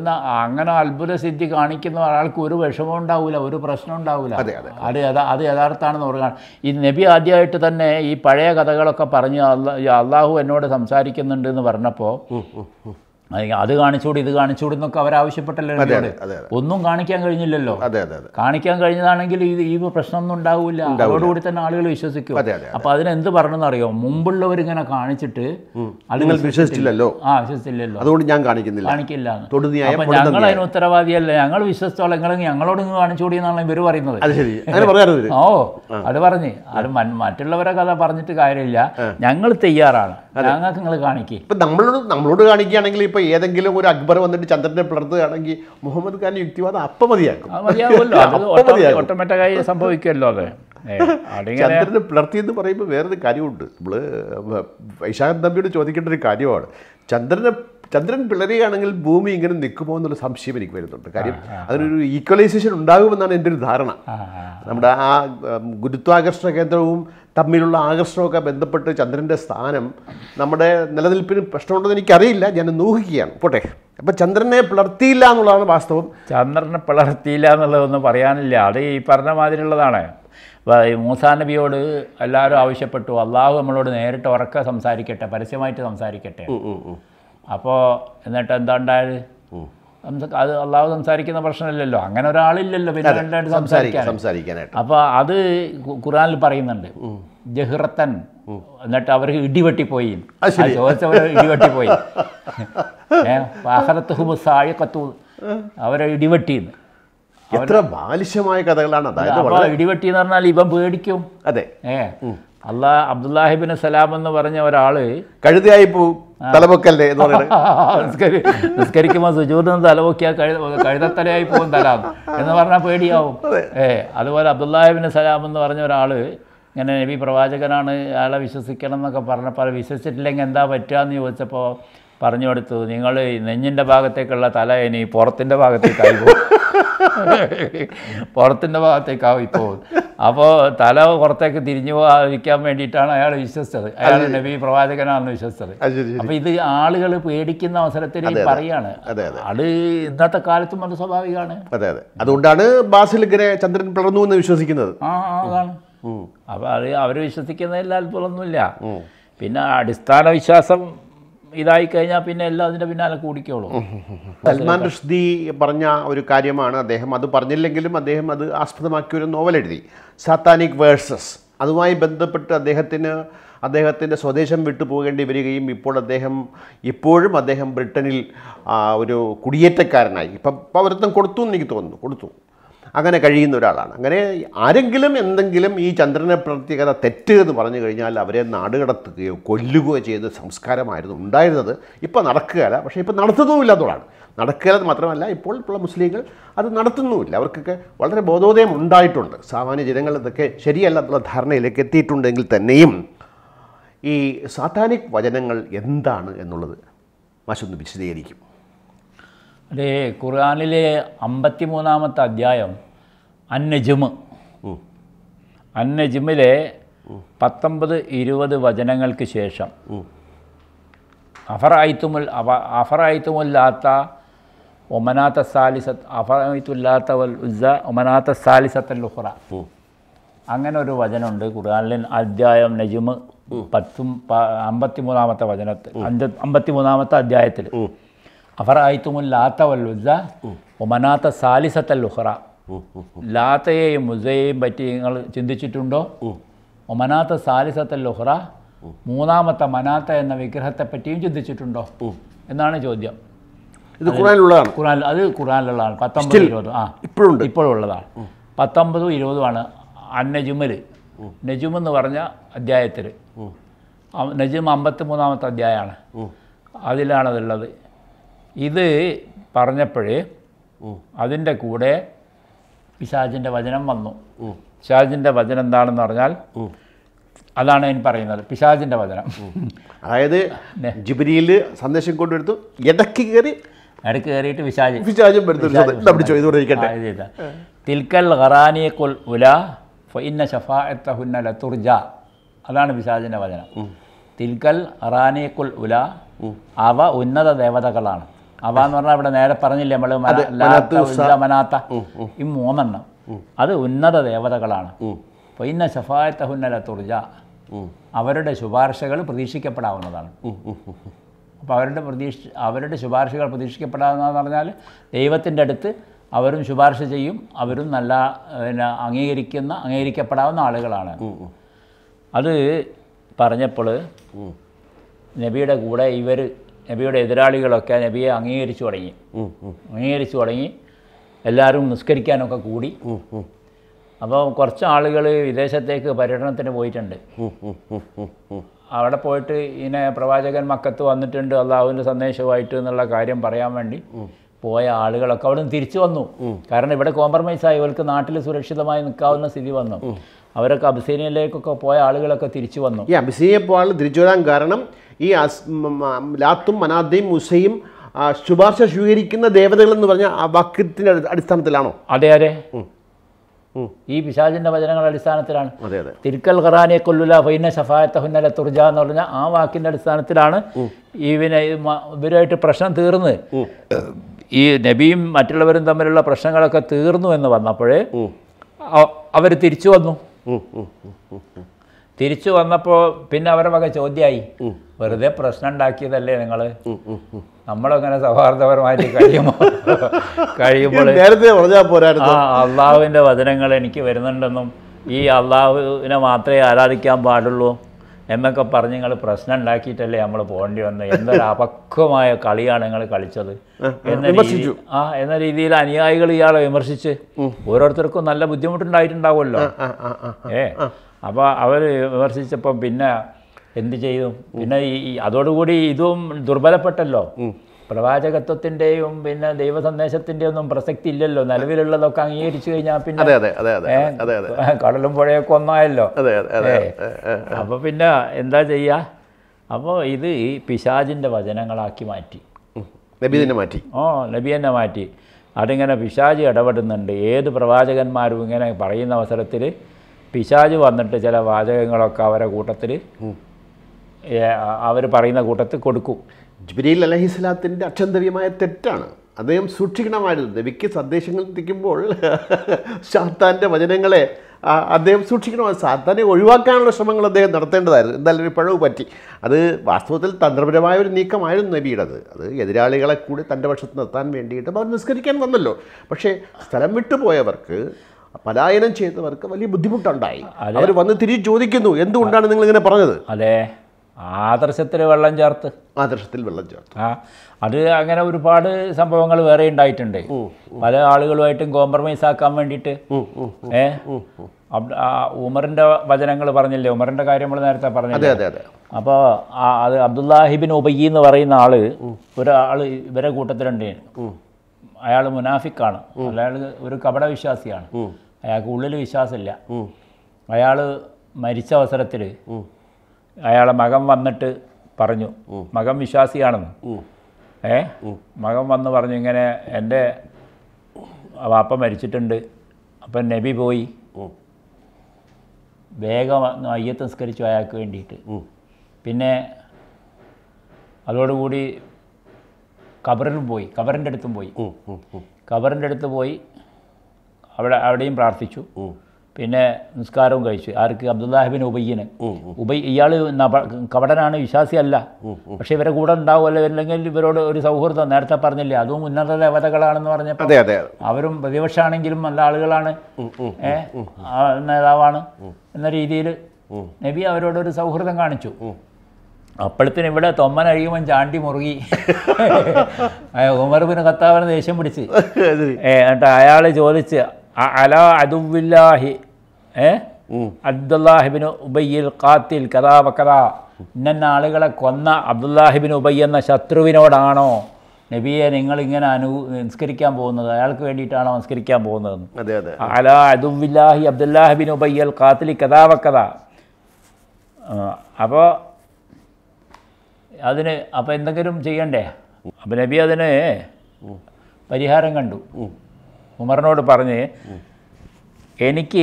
അങ്ങനെ അത്ഭുത സിദ്ധി കാണിക്കുന്ന ഒരാൾക്ക് ഒരു വിഷമം ഉണ്ടാവില്ല ഒരു പ്രശ്നം ഉണ്ടാവില്ല അത് അത് യഥാർത്ഥമാണെന്ന് പറയുകയാണ് ഈ നബി ആദ്യമായിട്ട് തന്നെ ഈ പഴയ കഥകളൊക്കെ പറഞ്ഞ് അള്ളാഹു എന്നോട് സംസാരിക്കുന്നുണ്ട് എന്ന് പറഞ്ഞപ്പോൾ അത് കാണിച്ചുകൂടി ഇത് കാണിച്ചുകൂടി എന്നൊക്കെ അവരാവശ്യപ്പെട്ടല്ലോ ഒന്നും കാണിക്കാൻ കഴിഞ്ഞില്ലല്ലോ കാണിക്കാൻ കഴിഞ്ഞതാണെങ്കിൽ ഇത് ഈ പ്രശ്നമൊന്നും ഉണ്ടാവില്ല അതോടുകൂടി തന്നെ ആളുകൾ വിശ്വസിക്കും അപ്പൊ അതിനെന്ത് പറഞ്ഞെന്നറിയോ മുമ്പുള്ളവർ ഇങ്ങനെ കാണിച്ചിട്ട് വിശ്വസിച്ചില്ലല്ലോ ആ വിശ്വസിച്ചില്ലല്ലോ അതുകൊണ്ട് ഞാൻ കാണിക്കുന്നില്ല കാണിക്കില്ല അപ്പൊ ഞങ്ങൾ അതിന് ഉത്തരവാദിയല്ല ഞങ്ങൾ വിശ്വസിച്ചോളം നിങ്ങളെങ്കിൽ ഞങ്ങളോട് ഇങ്ങ് കാണിച്ചുകൂടി എന്നാണ് ഇവർ പറയുന്നത് ഓ അത് പറഞ്ഞ് അത് മറ്റുള്ളവരെ കഥ പറഞ്ഞിട്ട് കാര്യമില്ല ഞങ്ങൾ തയ്യാറാണ് ഞങ്ങൾക്ക് നിങ്ങൾ കാണിക്കുക നമ്മളോട് നമ്മളോട് കാണിക്കുകയാണെങ്കിൽ ഇപ്പൊ ഇപ്പോൾ ഏതെങ്കിലും ഒരു അക്ബർ വന്നിട്ട് ചന്ദ്രനെ പിളർത്തുകയാണെങ്കിൽ മുഹമ്മദ് ഖാൻ യുക്തിവാദം അപ്പം മതിയാക്കും ഓട്ടോമാറ്റിക്കായി സംഭവിക്കുമല്ലോ അത് ചന്ദ്രനെ പിളർത്തി എന്ന് പറയുമ്പോൾ വേറൊരു കാര്യമുണ്ട് നമ്മൾ വൈശാഖൻ തമ്പിയോട് ചോദിക്കേണ്ട ഒരു കാര്യമാണ് ചന്ദ്രനെ ചന്ദ്രൻ പിളരുകയാണെങ്കിൽ ഭൂമി ഇങ്ങനെ നിൽക്കുമോ എന്നുള്ള സംശയം എനിക്ക് വരുന്നുണ്ട് കാര്യം അതിനൊരു ഈക്വലൈസേഷൻ ഉണ്ടാകുമെന്നാണ് എൻ്റെ ഒരു ധാരണ നമ്മുടെ ആ ഗുരുത്വാകർഷണ കേന്ദ്രവും തമ്മിലുള്ള ആകർഷണമൊക്കെ ബന്ധപ്പെട്ട് ചന്ദ്രൻ്റെ സ്ഥാനം നമ്മുടെ നിലനിൽപ്പിന് പ്രശ്നമുണ്ടെന്ന് എനിക്കറിയില്ല ഞാൻ ഊഹിക്കുകയാണ് പോട്ടെ അപ്പം ചന്ദ്രനെ പിളർത്തിയില്ല എന്നുള്ളതാണ് വാസ്തവം ചന്ദ്രനെ പിളർത്തിയില്ല എന്നുള്ളതൊന്നും പറയാനില്ല അത് ഈ പറഞ്ഞ മാതിരിയുള്ളതാണ് മൂസാ നബിയോട് എല്ലാവരും ആവശ്യപ്പെട്ടു അള്ളാഹു നമ്മളോട് നേരിട്ട് ഉറക്ക സംസാരിക്കട്ടെ പരസ്യമായിട്ട് സംസാരിക്കട്ടെ അപ്പോൾ എന്നിട്ട് എന്താ ഉണ്ടായത് അത് അള്ളാഹു സംസാരിക്കുന്ന പ്രശ്നമില്ലല്ലോ അങ്ങനെ ഒരാളില്ലല്ലോ പിന്നെ രണ്ടായിട്ട് സംസാരിക്കാൻ സംസാരിക്കാനായിട്ട് അപ്പോൾ അത് ഖുറാനിൽ പറയുന്നുണ്ട് ജഹിറത്തൻ എന്നിട്ട് അവർക്ക് ഇടിവെട്ടിപ്പോയി പോയി ഇടിവെട്ടിപ്പോയി ആഹരത്ത് ഹുമുസായക്കത്തു അവരെ ഇടിവെട്ടിന്ന് എത്ര ബാലിശമായ കഥകളാണ് അതായത് ഇടിവെട്ടി എന്ന് പറഞ്ഞാൽ ഇവൻ പേടിക്കും അതെ ഏ അള്ളാഹ് അബ്ദുല്ലാഹിബിന് സലാം എന്ന് പറഞ്ഞ ഒരാള് കഴുതയായി പോകും തലപൊക്കല്ലേ എന്ന് പറയുന്നത് നിസ്കരിക്കുമ്പോൾ സുജൂറിന് തലപൊക്കിയാൽ കഴുത കഴുതത്തലയായി പോകും തലാം എന്ന് പറഞ്ഞാൽ പേടിയാവും ഏ അതുപോലെ അബ്ദുല്ലാഹിബിൻ സലാം എന്ന് പറഞ്ഞ ഒരാൾ ഇങ്ങനെ നബി പ്രവാചകനാണ് അയാളെ വിശ്വസിക്കണം എന്നൊക്കെ പറഞ്ഞപ്പോൾ വിശ്വസിച്ചിട്ടില്ലെങ്കിൽ എന്താ പറ്റുക എന്ന് ചോദിച്ചപ്പോൾ പറഞ്ഞു കൊടുത്തു നിങ്ങൾ നെഞ്ഞിൻ്റെ ഭാഗത്തേക്കുള്ള തല ഇനി പുറത്തിൻ്റെ ഭാഗത്തേക്കായി പോകും പുറത്തിൻ്റെ ഭാഗത്തേക്കാവും ഇപ്പോൾ അപ്പോൾ തല പുറത്തേക്ക് തിരിഞ്ഞു പോകാതിരിക്കാൻ വേണ്ടിയിട്ടാണ് അയാൾ വിശ്വസിച്ചത് അയാൾ നബി പ്രവാചകനാണെന്ന് വിശ്വസിച്ചത് അപ്പം ഇത് ആളുകൾ പേടിക്കുന്ന അവസരത്തിൽ പറയാണ് അത് ഇന്നത്തെ കാലത്തും അത് സ്വാഭാവികമാണ് അതെ അതെ അതുകൊണ്ടാണ് ബാസിൽ ഇങ്ങനെ ചന്ദ്രൻ പിളർന്നു എന്ന് വിശ്വസിക്കുന്നത് ആ അതാണ് അപ്പം അത് അവർ വിശ്വസിക്കുന്നതിൽ അത്ഭുതമൊന്നുമില്ല പിന്നെ അടിസ്ഥാന വിശ്വാസം ഇതായി കഴിഞ്ഞാൽ പിന്നെ എല്ലാം അതിന്റെ പിന്നാലെ കൂടിക്കോളൂ സൽമാൻ റുഷ്ദി പറഞ്ഞ ഒരു കാര്യമാണ് അദ്ദേഹം അത് പറഞ്ഞില്ലെങ്കിലും അദ്ദേഹം അത് ആസ്പദമാക്കിയ ഒരു നോവൽ എഴുതി സാത്താനിക് വേഴ്സസ് അതുമായി ബന്ധപ്പെട്ട് അദ്ദേഹത്തിന് അദ്ദേഹത്തിൻ്റെ സ്വദേശം വിട്ടു പോകേണ്ടി വരികയും ഇപ്പോൾ അദ്ദേഹം ഇപ്പോഴും അദ്ദേഹം ബ്രിട്ടനിൽ ഒരു കുടിയേറ്റക്കാരനായി ഇപ്പം പൗരത്വം കൊടുത്തു എന്ന് എനിക്ക് തോന്നുന്നു കൊടുത്തു അങ്ങനെ കഴിയുന്ന ഒരാളാണ് അങ്ങനെ ആരെങ്കിലും എന്തെങ്കിലും ഈ ചന്ദ്രനെ പ്രത്യേകത തെറ്റ് എന്ന് പറഞ്ഞു കഴിഞ്ഞാൽ അവരെ നാടുകടത്തുകയോ കൊല്ലുകയോ ചെയ്ത സംസ്കാരമായിരുന്നു ഉണ്ടായിരുന്നത് ഇപ്പോൾ നടക്കുകയല്ല പക്ഷേ ഇപ്പോൾ നടത്തുന്നുമില്ല എന്നുള്ളതാണ് മാത്രമല്ല ഇപ്പോൾ ഉള്ള മുസ്ലിങ്ങൾ അത് നടത്തുന്നുമില്ല അവർക്കൊക്കെ വളരെ ബോധോദയം ഉണ്ടായിട്ടുണ്ട് സാമാന്യ ജനങ്ങൾ ഇതൊക്കെ ശരിയല്ല എന്നുള്ള ധാരണയിലേക്ക് എത്തിയിട്ടുണ്ടെങ്കിൽ തന്നെയും ഈ സാത്താനിക് വചനങ്ങൾ എന്താണ് എന്നുള്ളത് മാഷൊന്ന് വിശദീകരിക്കും അതെ ഖുർആാനിലെ അമ്പത്തി മൂന്നാമത്തെ അധ്യായം അന്നജുമ് അന്നജുമിലെ പത്തൊമ്പത് ഇരുപത് വചനങ്ങൾക്ക് ശേഷം അഫറായിത്തുമുൽ അഫറായിത്തുമുല്ലാത്ത ഒമനാത്ത സാലിസത്ത് അഫറായിത്തുല്ലാത്ത വൽ ഉസ ഒമനാത്ത സാലിസത്തൽ ഉഹ്റ അങ്ങനെ ഒരു വചനമുണ്ട് ഖുർആാനിൽ അധ്യായം നജിമ് പത്തും അമ്പത്തി മൂന്നാമത്തെ വചനത്തിൽ അമ്പത്തി മൂന്നാമത്തെ അധ്യായത്തിൽ അഫറായിത്തുമുൽ ലാത്ത വല്ലുസ ഒമനാത്ത സാലിസത്തൽ ഉഹ്റ ലാത്തയെയും മുസയെയും പറ്റി നിങ്ങൾ ചിന്തിച്ചിട്ടുണ്ടോ ഒമനാത്ത സാലിസത്തൽ ഉഹ്റ മൂന്നാമത്തെ മനാത്ത എന്ന വിഗ്രഹത്തെ പറ്റിയും ചിന്തിച്ചിട്ടുണ്ടോ എന്നാണ് ചോദ്യം ഇത് ഖുറാനിലുള്ളതാണ് ഖുറാൻ അത് ഖുറാനിലുള്ളതാണ് പത്തൊമ്പത് ഇരുപത് ആ ഇപ്പോഴുണ്ട് ഇപ്പോഴുള്ളതാണ് പത്തൊമ്പതും ഇരുപതുമാണ് അന്നജുമൽ നജും എന്ന് പറഞ്ഞ അധ്യായത്തിൽ നജുമ അമ്പത്തി മൂന്നാമത്തെ അധ്യായമാണ് അതിലാണതുള്ളത് ഇത് പറഞ്ഞപ്പോഴേ അതിൻ്റെ കൂടെ പിശാചിൻ്റെ വചനം വന്നു പിശാചിൻ്റെ വചനം എന്താണെന്ന് പറഞ്ഞാൽ അതാണ് ഞാൻ പറയുന്നത് പിശാചിൻ്റെ വചനം അതായത് ജിബിനിയിൽ സന്ദേശം കൊണ്ടുവരുത്തു ഇടയ്ക്ക് കയറി ഇടയ്ക്ക് കയറിയിട്ട് പിശാജ് പിശാജും തിൽക്കൽ ഖറാനിയെ കൊൽ ഉല ഫൈന ഷഫാഅത്തഹുന്ന ലതുർജ അതാണ് പിശാജിൻ്റെ വചനം തിൽക്കൽ ഖറാനിയെ കൊൽ ഉല അവ ഉന്നത ദേവതകളാണ് അവ എന്ന് പറഞ്ഞാൽ ഇവിടെ നേരെ പറഞ്ഞില്ലേ നമ്മൾ മനാത്ത ഈ മൂന്നെണ്ണം അത് ഉന്നത ദേവതകളാണ് പൊയ്ന്ന ഷഫായത്ത ഹുന്നല തുർജ അവരുടെ ശുപാർശകൾ പ്രതീക്ഷിക്കപ്പെടാവുന്നതാണ് അപ്പോൾ അവരുടെ പ്രതീക്ഷ അവരുടെ ശുപാർശകൾ പ്രതീക്ഷിക്കപ്പെടാവുന്നതെന്ന് പറഞ്ഞാൽ ദൈവത്തിൻ്റെ അടുത്ത് അവരും ശുപാർശ ചെയ്യും അവരും നല്ല പിന്നെ അംഗീകരിക്കുന്ന അംഗീകരിക്കപ്പെടാവുന്ന ആളുകളാണ് അത് പറഞ്ഞപ്പോൾ നബിയുടെ കൂടെ ഇവർ നബിയുടെ എതിരാളികളൊക്കെ നബിയെ അംഗീകരിച്ചു തുടങ്ങി അംഗീകരിച്ചു തുടങ്ങി എല്ലാവരും നിസ്കരിക്കാനൊക്കെ കൂടി അപ്പോൾ കുറച്ച് ആളുകൾ വിദേശത്തേക്ക് പര്യടനത്തിന് പോയിട്ടുണ്ട് അവിടെ പോയിട്ട് ഇങ്ങനെ പ്രവാചകൻ മക്കത്ത് വന്നിട്ടുണ്ട് അള്ളാഹുവിൻ്റെ സന്ദേശമായിട്ട് എന്നുള്ള കാര്യം പറയാൻ വേണ്ടി പോയ ആളുകളൊക്കെ അവിടെ നിന്ന് തിരിച്ചു വന്നു കാരണം ഇവിടെ കോംപ്രമൈസ് ആയി ഇവർക്ക് നാട്ടിൽ സുരക്ഷിതമായി നിൽക്കാവുന്ന സ്ഥിതി വന്നു അവരൊക്കെ അബിസീനിയയിലേക്കൊക്കെ പോയ ആളുകളൊക്കെ തിരിച്ചു വന്നു ഈ അബിസീനിയ പോയ തിരിച്ചു വരാൻ കാരണം ഈ ലാത്തും മനാദയും മുസയും ശുപാർശ സ്വീകരിക്കുന്ന ദേവതകൾ എന്ന് പറഞ്ഞ ആ വാക്യത്തിൻ്റെ അടിസ്ഥാനത്തിലാണോ അതെ അതെ ഈ പിശാചിന്റെ വചനങ്ങളുടെ അടിസ്ഥാനത്തിലാണ് തിരുക്കൽ ഖറാനെ കൊല്ലുല ഫൈന ഷഫായത്ത ഹുന്നല തുർജ എന്ന് പറഞ്ഞ ആ വാക്കിന്റെ അടിസ്ഥാനത്തിലാണ് ഇവനെ ഇവരുമായിട്ട് പ്രശ്നം തീർന്ന് ഈ നബിയും മറ്റുള്ളവരും തമ്മിലുള്ള പ്രശ്നങ്ങളൊക്കെ തീർന്നു എന്ന് വന്നപ്പോൾ അവർ തിരിച്ചു വന്നു തിരിച്ചു വന്നപ്പോൾ പിന്നെ അവരെ വക ചോദ്യമായി വെറുതെ പ്രശ്നം ഉണ്ടാക്കിയതല്ലേ നിങ്ങൾ നമ്മളങ്ങനെ സൗഹാർദ്ദപരമായിട്ട് കഴിയുമ്പോ കഴിയുമ്പോൾ നേരത്തെ പറഞ്ഞാൽ പോരായിരുന്നു അള്ളാഹുവിന്റെ വചനങ്ങൾ എനിക്ക് വരുന്നുണ്ടെന്നും ഈ അള്ളാഹുവിനെ മാത്രമേ ആരാധിക്കാൻ പാടുള്ളൂ എന്നൊക്കെ പറഞ്ഞ് നിങ്ങൾ പ്രശ്നം ഉണ്ടാക്കിയിട്ടല്ലേ നമ്മൾ പോകേണ്ടി വന്നത് എന്തൊരു അപക്വമായ കളിയാണ് നിങ്ങൾ കളിച്ചത് എന്ന രീതി ആ എന്ന രീതിയിൽ അനുയായികൾ ഇയാളെ വിമർശിച്ച് ഓരോരുത്തർക്കും നല്ല ബുദ്ധിമുട്ടുണ്ടായിട്ടുണ്ടാവുമല്ലോ ഏ അപ്പോൾ അവർ വിമർശിച്ചപ്പം പിന്നെ എന്ത് ചെയ്തു പിന്നെ ഈ അതോടുകൂടി ഇതും ദുർബലപ്പെട്ടല്ലോ പ്രവാചകത്വത്തിൻ്റെയും പിന്നെ ദൈവ സന്ദേശത്തിൻ്റെ ഒന്നും പ്രസക്തി ഇല്ലല്ലോ നിലവിലുള്ളതൊക്കെ അംഗീകരിച്ചു കഴിഞ്ഞാൽ പിന്നെ കടലും പുഴയൊക്കെ ഒന്നായല്ലോ അപ്പോൾ പിന്നെ എന്താ ചെയ്യുക അപ്പോൾ ഇത് ഈ പിശാജിൻ്റെ വചനങ്ങളാക്കി മാറ്റി നബി മാറ്റി ഓ നബിയെന്നെ മാറ്റി അതിങ്ങനെ പിശാജ് ഇടപെടുന്നുണ്ട് ഏത് പ്രവാചകന്മാരും ഇങ്ങനെ പറയുന്ന അവസരത്തിൽ പിശാജ് വന്നിട്ട് ചില വാചകങ്ങളൊക്കെ അവരെ കൂട്ടത്തിൽ അവർ പറയുന്ന കൂട്ടത്തിൽ കൊടുക്കും ജിബ്രീൽ അലഹി സ്വലാത്തിൻ്റെ അക്ഷന്തവ്യമായ തെറ്റാണ് അദ്ദേഹം സൂക്ഷിക്കണമായിരുന്നു ദവിക്ക് സന്ദേശങ്ങൾ എത്തിക്കുമ്പോൾ ഷാത്താൻ്റെ വചനങ്ങളെ അദ്ദേഹം സൂക്ഷിക്കണമായി സാത്താനെ ഒഴിവാക്കാനുള്ള ശ്രമങ്ങൾ അദ്ദേഹം നടത്തേണ്ടതായിരുന്നു എന്തായാലും ഒരു പഴവ് പറ്റി അത് വാസ്തവത്തിൽ തന്ത്രപരമായ ഒരു നീക്കമായിരുന്നു നബിയുടേത് അത് എതിരാളികളെ കൂടി തൻ്റെ പക്ഷത്ത് നിർത്താൻ വേണ്ടിയിട്ട് അവർ നിസ്കരിക്കാൻ വന്നല്ലോ പക്ഷേ സ്ഥലം വിട്ടുപോയവർക്ക് പലായനം ചെയ്തവർക്ക് വലിയ ബുദ്ധിമുട്ടുണ്ടായി അവർ വന്ന് തിരിച്ചു ചോദിക്കുന്നു എന്തുകൊണ്ടാണ് നിങ്ങൾ ഇങ്ങനെ പറഞ്ഞത് അതെ ആദർശത്തിൽ വെള്ളം ചേർത്ത് ആദർശത്തിൽ വെള്ളം ചേർത്ത് ആ അത് അങ്ങനെ ഒരുപാട് സംഭവങ്ങൾ വേറെ ഉണ്ടായിട്ടുണ്ട് പല ആളുകളുമായിട്ടും കോംപ്രമൈസ് ആക്കാൻ വേണ്ടിയിട്ട് ഏ ഉമറിന്റെ വചനങ്ങൾ പറഞ്ഞില്ലേ ഉമറിന്റെ കാര്യം നമ്മൾ നേരത്തെ പറഞ്ഞു അപ്പോൾ അത് അബ്ദുല്ലാഹിബിൻ ഉബയ്യി എന്ന് പറയുന്ന ആള് ഒരാള് ഇവരെ കൂട്ടത്തിലുണ്ട് അയാൾ മുനാഫിക്കാണ് അയാൾ ഒരു കപട വിശ്വാസിയാണ് അയാൾക്ക് ഉള്ളിൽ വിശ്വാസമില്ല അയാൾ മരിച്ച അവസരത്തിൽ അയാളെ മകൻ വന്നിട്ട് പറഞ്ഞു മകൻ വിശ്വാസിയാണെന്ന് ഏ മകൻ വന്ന് പറഞ്ഞു ഇങ്ങനെ എൻ്റെ വാപ്പ മരിച്ചിട്ടുണ്ട് അപ്പം നബി പോയി വേഗം അയ്യത്ത് നിസ്കരിച്ചു അയാൾക്ക് വേണ്ടിയിട്ട് പിന്നെ അതോടുകൂടി കബറിലും പോയി കബറിൻ്റെ അടുത്തും പോയി കബറിൻ്റെ അടുത്ത് പോയി അവിടെ അവിടെയും പ്രാർത്ഥിച്ചു പിന്നെ നിസ്കാരവും കഴിച്ചു ആർക്ക് അബ്ദുല്ലാഹിബിൻ ഉബയ്യന് ഉബൈ ഇയാൾ കവടനാണ് വിശ്വാസിയല്ല പക്ഷേ ഇവരെ കൂടെ ഉണ്ടാവുമല്ലോ അല്ലെങ്കിൽ ഇവരോട് ഒരു സൗഹൃദം നേരത്തെ പറഞ്ഞില്ലേ അതും ഉന്നത ദേവതകളാണെന്ന് പറഞ്ഞപ്പോൾ അവരും പ്രതിപക്ഷമാണെങ്കിലും നല്ല ആളുകളാണ് നേതാവാണ് എന്ന രീതിയിൽ നബി അവരോടൊരു സൗഹൃദം കാണിച്ചു അപ്പോഴത്തിന് ഇവിടെ തൊമ്മൻ അഴിയുമ്പോൾ ചാണ്ടി മുറുകി ഉമർ പിന്നെ കത്താവിനെ ദേഷ്യം പിടിച്ച് എന്നിട്ട് അയാൾ ചോദിച്ച് അല ഉബയ്യിൽ കാത്തിൽ കഥാ ഇന്ന ആളുകളെ കൊന്ന അബ്ദുല്ലാഹിബിൻ ഉബൈ എന്ന ശത്രുവിനോടാണോ നബിയെ നിങ്ങൾ ഇങ്ങനെ അനു നിസ്കരിക്കാൻ പോകുന്നത് അയാൾക്ക് വേണ്ടിയിട്ടാണോ നിസ്കരിക്കാൻ പോകുന്നത് അല അദുല്ലാഹി അബ്ദുല്ലാഹിബിൻ ഉബയ്യൽ കാത്തിലി കഥാവക്കഥ അപ്പോൾ അതിന് അപ്പോൾ എന്തെങ്കിലും ചെയ്യണ്ടേ അപ്പം നബി അതിന് പരിഹാരം കണ്ടു ഉമറിനോട് പറഞ്ഞ് എനിക്ക്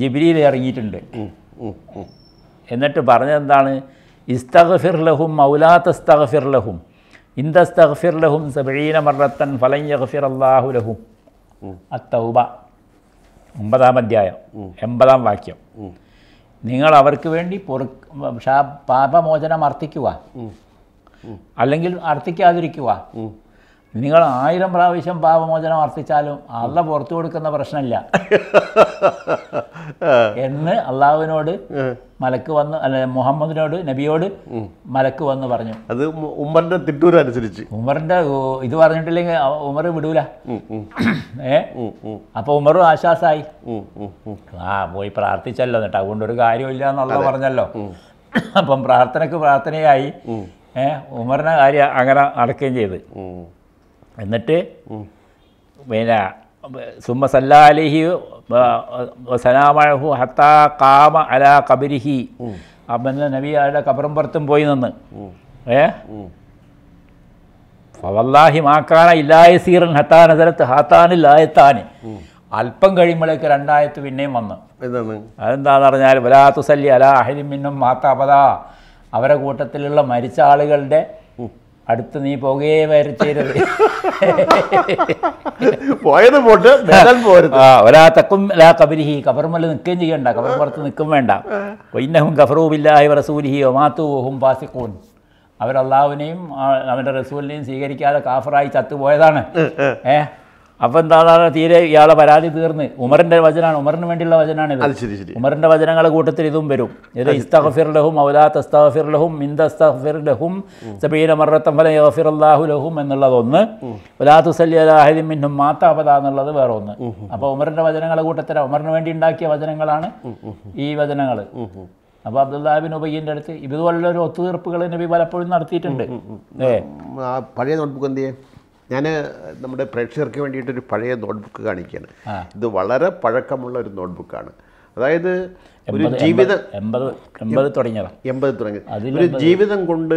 ജിബിലിയിൽ ഇറങ്ങിയിട്ടുണ്ട് എന്നിട്ട് പറഞ്ഞതെന്താണ് ഇസ്തഗഫിർ ലഹും മൗലാത്ത് ഇസ്തഗഫിർ ലഹും ഇന്തസ്തഗഫിർ ലഹും സബീന മറത്തൻ ഫലയ്യഗഫിർ അള്ളാഹു ലഹും അത്തൗബ ഒമ്പതാം അധ്യായം എൺപതാം വാക്യം നിങ്ങൾ അവർക്ക് വേണ്ടി പൊറു പാപമോചനം അർത്ഥിക്കുക അല്ലെങ്കിൽ അർത്ഥിക്കാതിരിക്കുക നിങ്ങൾ ആയിരം പ്രാവശ്യം പാപമോചനം അർപ്പിച്ചാലും അള്ള പുറത്തു കൊടുക്കുന്ന പ്രശ്നമില്ല എന്ന് അള്ളാഹുവിനോട് മലക്ക് വന്ന് അല്ല മുഹമ്മദിനോട് നബിയോട് മലക്ക് വന്ന് പറഞ്ഞു അത് ഉമറിന്റെ തിട്ടൂരനുസരിച്ച് ഉമറിന്റെ ഇത് പറഞ്ഞിട്ടില്ലെങ്കിൽ ഉമർ വിടൂല ഏ അപ്പൊ ഉമറും ആശ്വാസായി ആ പോയി പ്രാർത്ഥിച്ചല്ലോ എന്നിട്ട് അതുകൊണ്ട് ഒരു കാര്യമില്ല എന്നുള്ള പറഞ്ഞല്ലോ അപ്പം പ്രാർത്ഥനക്ക് പ്രാർത്ഥനയായി ഏഹ് ഉമറിനെ കാര്യം അങ്ങനെ അടക്കുകയും ചെയ്ത് എന്നിട്ട് പിന്നെ സുമ സല്ലാലിഹി സലാമഴഹു ഹത്താ കാമ അല കബിരിഹി അപ്പം നബി അയാളുടെ കബറും പുറത്തും പോയി നിന്ന് ഏ ഫവല്ലാഹി മാക്കാന ഇല്ലായ സീറൻ ഹത്താ നസരത്ത് ഹത്താനിൽ ആയത്താന് അല്പം കഴിയുമ്പോഴേക്ക് രണ്ടായത്ത് പിന്നെയും വന്ന് അതെന്താന്ന് പറഞ്ഞാൽ വലാത്തുസല്ലി അല മിന്നും മാത്താപത അവരെ കൂട്ടത്തിലുള്ള മരിച്ച ആളുകളുടെ അടുത്ത് നീ പോകേ വരച്ചേരത് പോയത് പോട്ട് പോരുത് ആ ഒരാ തക്കും ലാ കബരിഹി കബർമല്ല നിൽക്കുകയും ചെയ്യണ്ട പുറത്ത് നിൽക്കും വേണ്ട വൈന്നഹും കഫറൂബില്ലാഹി റസൂലിഹി ഒമാത്തുഹും ഫാസിഖൂൻ അവർ അള്ളാഹുവിനെയും അവൻ്റെ റസൂലിനെയും സ്വീകരിക്കാതെ കാഫറായി ചത്തുപോയതാണ് ഏഹ് അപ്പം എന്താണ് തീരെ ഇയാളെ പരാതി തീർന്ന് ഉമറിൻ്റെ വചനാണ് ഉമറിന് വേണ്ടിയുള്ള വചനാണ് ഇത് ഉമറിന്റെ വചനങ്ങളുടെ കൂട്ടത്തിൽ ഇതും വരും ഇത് ഇസ്തഫിർ ലഹും ഔലാ തസ്തഫിർ ലഹും മിന്തസ്തഫിർ ലഹും സബീന മറത്തം ഫല യഫിർ അള്ളാഹു ലഹും എന്നുള്ളതൊന്ന് ഒന്ന് ഉലാ തുസല്ലി അലാഹിദിൻ മിന്നും മാത്താപത എന്നുള്ളത് വേറെ ഒന്ന് അപ്പോൾ ഉമറിന്റെ വചനങ്ങളുടെ കൂട്ടത്തിൽ ഉമറിന് വേണ്ടി ഉണ്ടാക്കിയ വചനങ്ങളാണ് ഈ വചനങ്ങൾ അപ്പോൾ അബ്ദുല്ലാബിൻ ഉബയ്യന്റെ അടുത്ത് ഇതുപോലുള്ള ഒരു ഒത്തുതീർപ്പുകൾ നബി പലപ്പോഴും നടത്തിയിട്ടുണ്ട് പഴയ നോട്ട്ബുക്ക് എന്ത് ചെയ്യും ഞാൻ നമ്മുടെ പ്രേക്ഷകർക്ക് വേണ്ടിയിട്ടൊരു പഴയ നോട്ട്ബുക്ക് കാണിക്കുകയാണ് ഇത് വളരെ പഴക്കമുള്ള ഒരു നോട്ട്ബുക്കാണ് അതായത് ഒരു ജീവിതം എൺപത് തുടങ്ങി ഒരു ജീവിതം കൊണ്ട്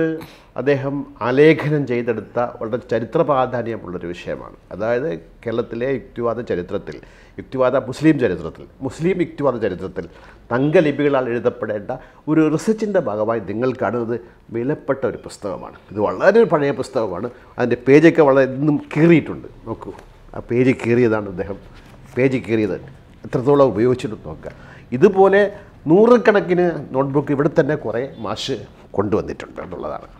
അദ്ദേഹം ആലേഖനം ചെയ്തെടുത്ത വളരെ ചരിത്ര പ്രാധാന്യമുള്ളൊരു വിഷയമാണ് അതായത് കേരളത്തിലെ യുക്തിവാദ ചരിത്രത്തിൽ യുക്തിവാദ മുസ്ലിം ചരിത്രത്തിൽ മുസ്ലിം യുക്തിവാദ ചരിത്രത്തിൽ തങ്കലിപികളാൽ എഴുതപ്പെടേണ്ട ഒരു റിസർച്ചിൻ്റെ ഭാഗമായി നിങ്ങൾ കാണുന്നത് വിലപ്പെട്ട ഒരു പുസ്തകമാണ് ഇത് വളരെ പഴയ പുസ്തകമാണ് അതിൻ്റെ പേജൊക്കെ വളരെ ഇന്നും കീറിയിട്ടുണ്ട് നോക്കൂ ആ പേജ് കീറിയതാണ് അദ്ദേഹം പേജ് കീറിയത് എത്രത്തോളം ഉപയോഗിച്ചിട്ട് നോക്കുക ഇതുപോലെ നൂറുകണക്കിന് നോട്ട്ബുക്ക് ഇവിടെ തന്നെ കുറേ മാഷ് കൊണ്ടുവന്നിട്ടുണ്ട് എന്നുള്ളതാണ്